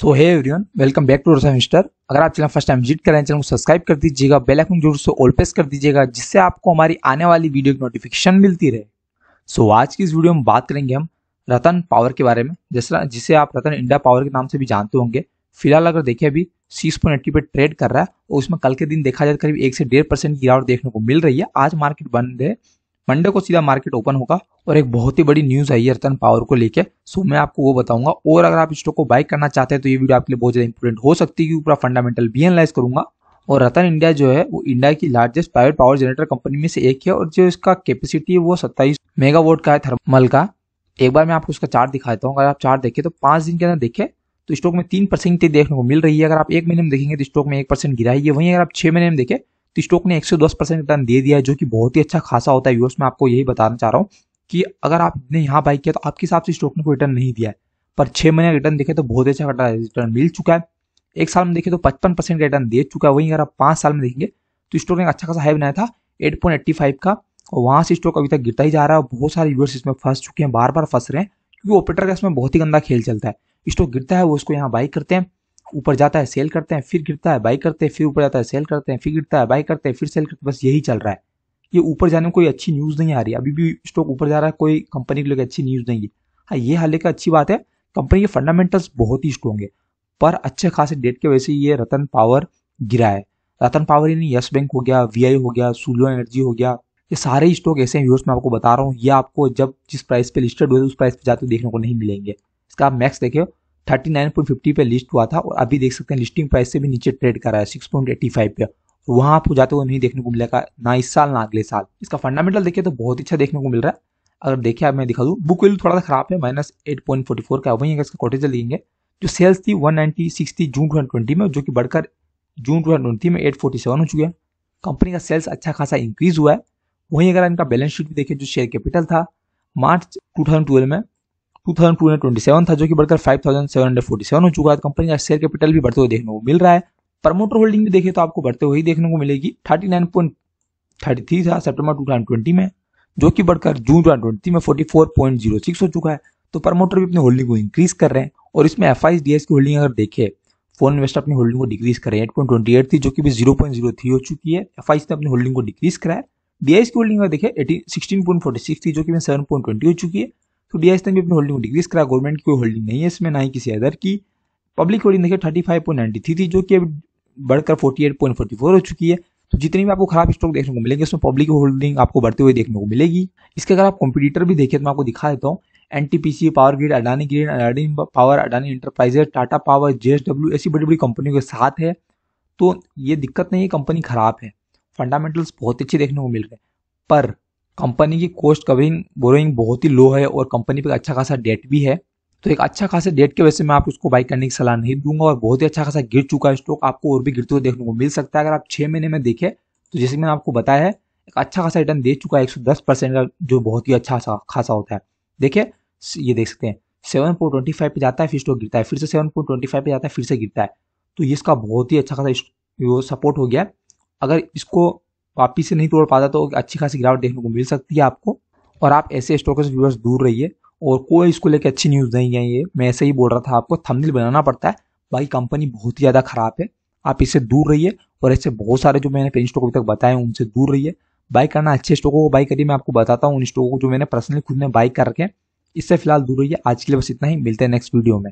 so hi everyone welcome back to semester अगर आप channel first time visit करें channel को सब्सक्राइब कर दीजिएगा बेल आइकन जरूर से ऑल प्रेस कर दीजिएगा जिससे आपको हमारी आने वाली वीडियो की नोटिफिकेशन मिलती रहे सो so, आज की इस वीडियो में बात करेंगे हम रतन पावर के बारे में जैसा जिसे आप रतन इंडिया पावर के नाम से भी जानते होंगे फिलहाल अगर देखिए अभी सिक्स पॉइंट एट्टी पे ट्रेड कर रहा है और उसमें कल के दिन देखा जाए करीब एक से डेढ़ परसेंट गिरावट देखने को मिल रही है आज मार्केट बंद है मंडे को सीधा मार्केट ओपन होगा और एक बहुत ही बड़ी न्यूज आई है रतन पावर को लेके सो मैं आपको वो बताऊंगा और अगर आप स्टॉक को बाइक करना चाहते हैं तो ये वीडियो आपके लिए बहुत ज्यादा इंपॉर्टेंट हो सकती है पूरा फंडामेंटल भी एनालाइज करूंगा और रतन इंडिया जो है वो इंडिया की largest private power generator company में से एक है और जो इसका कैपेसिटी है वो सत्ताईस मेगावोट का है थर्मल का एक बार मैं आपको उसका चार्ट दिखा देता हूँ अगर आप चार्ट देखें तो पांच दिन के अंदर देखें तो स्टॉक में तीन परसेंट देखने को मिल रही है अगर आप एक महीने में देखेंगे तो स्टॉक में एक परसेंट गिरा है वहीं अगर आप छह महीने में देखें तो स्टॉक ने दस परसेंट रिटर्न दे दिया है जो कि बहुत ही अच्छा खासा होता है यूएस में आपको यही बताना चाह रहा हूँ कि अगर आपने यहाँ बाई किया तो आपके हिसाब से स्टॉक ने कोई रिटर्न नहीं दिया है पर छः महीने का रिटर्न देखे तो बहुत ही अच्छा रिटर्न मिल चुका है एक साल में देखे तो पचपन परसेंट रिटर्न दे चुका है वहीं अगर आप पाँच साल में देखेंगे तो स्टॉक ने अच्छा खासा हाई बनाया था एट पॉइंट एट्टी फाइव का और वहाँ से स्टॉक अभी तक गिरता ही जा रहा है और बहुत सारे यूवर्स इसमें फंस चुके हैं बार बार फंस रहे हैं क्योंकि ऑपरेटर का इसमें बहुत ही गंदा खेल चलता है स्टॉक गिरता है वो उसको यहाँ बाई करते हैं ऊपर जाता है सेल करते हैं फिर गिरता है बाई करते हैं फिर ऊपर जाता है सेल करते हैं फिर गिरता है बाई करते हैं फिर सेल करते हैं बस यही चल रहा है ये ऊपर जाने में कोई अच्छी न्यूज़ नहीं आ रही अभी भी स्टॉक ऊपर जा रहा है कोई कंपनी के लिए अच्छी न्यूज़ नहीं है हाँ ये हाल का अच्छी बात है कंपनी के फंडामेंटल्स बहुत ही स्ट्रॉन्ग है पर अच्छे खासे डेट के वजह से ये रतन पावर गिरा है रतन पावर यानी यस बैंक हो गया वी हो गया सुलो एनर्जी हो गया ये सारे स्टॉक ऐसे हैं व्यूर्स मैं आपको बता रहा हूँ ये आपको जब जिस प्राइस पे लिस्टेड हुए उस प्राइस पे जाते देखने को नहीं मिलेंगे इसका आप मैक्स देखे थर्टी नाइन पॉइंट फिफ्टी पे लिस्ट हुआ था और अभी देख सकते हैं लिस्टिंग प्राइस से भी नीचे ट्रेड कर रहा है सिक्स पॉइंट फाइव पे वहाँ आपको जाते हुए नहीं देखने को मिलेगा ना इस साल ना अगले साल इसका फंडामेंटल देखिए तो बहुत अच्छा देखने को मिल रहा है अगर देखिए आप मैं दिखा दूँ बुक वैल्यू थोड़ा सा खराब है minus eight point forty four का वहीं अगर इसका कॉटेज देखेंगे जो सेल्स थी वन नाइनटी सिक्स थी जून टू ट्वेंटी में जो कि बढ़कर जून टू ट्वेंटी में एट फोर्टी सेवन हो चुके हैं कंपनी का सेल्स अच्छा खासा इंक्रीज हुआ है वहीं अगर इनका बैलेंस शीट भी देखिए जो शेयर कैपिटल था मार्च टू थाउजेंड ट्वेल्व में 2227 था जो कि बढ़कर 5747 हो चुका है कंपनी तो का शेयर कैपिटल भी बढ़ते हुए देखने को मिल रहा है प्रमोटर होल्डिंग भी देखे तो आपको बढ़ते हुए देखने को मिलेगी 39.33 था सितंबर 2020 में जो कि बढ़कर जून 2020 में 44.06 हो चुका है तो प्रमोटर भी अपनी होल्डिंग को इंक्रीज कर रहे हैं और इसमें एफ आई की होल्डिंग अगर देखे फोन इन्वेस्टर अपनी होल्डिंग को डिक्रीज कर रहे हैं एट थी जो कि भी जीरो हो चुकी है एफ ने अपनी होल्डिंग को डिक्रीज कराया डीआईस की होल्डिंग अगर देखे एटीन पॉइंट थी जो कि सेवन हो चुकी है तो डी आई अपनी होल्डिंग डिक्रीज करा गवर्नमेंट की कोई होल्डिंग नहीं है इसमें ना ही किसी अदर की पब्लिक होल्डिंग देखिए thirty five point ninety three थी जो कि अब बढ़कर forty eight point forty four हो चुकी है तो जितनी भी आपको खराब स्टॉक देखने को मिलेंगे उसमें पब्लिक होल्डिंग आपको बढ़ते हुए देखने को मिलेगी इसके अगर आप कंपटीटर भी देखिए तो मैं आपको दिखा देता हूँ NTPC power grid Adani grid Adani power Adani enterprises Tata power JSW ऐसी बड़ी बड़ी कंपनियों के साथ है तो ये दिक्कत नहीं है कंपनी खराब है फंडामेंटल्स बहुत अच्छे देखने को मिल रहे हैं पर कंपनी की कॉस्ट कवरिंग बोरोइंग बहुत ही लो है और कंपनी पर अच्छा खासा डेट भी है तो एक अच्छा खासा डेट के वजह से मैं आप उसको बाई करने की सलाह नहीं दूंगा और बहुत ही अच्छा खासा गिर चुका है स्टॉक आपको और भी गिरते हुए देखने को मिल सकता है अगर आप छः महीने में देखें तो जैसे मैंने आपको बताया है एक अच्छा खासा रिटर्न दे चुका है एक परसेंट का जो बहुत ही अच्छा खासा होता है देखिए ये देख सकते हैं सेवन पॉइंट ट्वेंटी फाइव पे जाता है फिर स्टॉक गिरता है फिर से सेवन पॉइंट ट्वेंटी फाइव पे जाता है फिर से गिरता है तो इसका बहुत ही अच्छा खासा सपोर्ट हो गया अगर इसको वापिस से नहीं तोड़ पाता तो अच्छी खासी गिरावट देखने को मिल सकती है आपको और आप ऐसे स्टॉकर्स व्यूअर्स दूर रहिए और कोई इसको लेकर अच्छी न्यूज़ नहीं है ये मैं ऐसे ही बोल रहा था आपको थंबनेल बनाना पड़ता है बाकी कंपनी बहुत ही ज़्यादा ख़राब है आप इससे दूर रहिए और ऐसे बहुत सारे जो मैंने पेन स्टॉक अभी तक बताए उनसे दूर रहिए बाई करना अच्छे स्टॉकों को बाई करिए मैं आपको बताता हूँ उन स्टॉकों को जो मैंने पर्सनली खुद ने बाई करके इससे फिलहाल दूर रहिए आज के लिए बस इतना ही मिलते हैं नेक्स्ट वीडियो में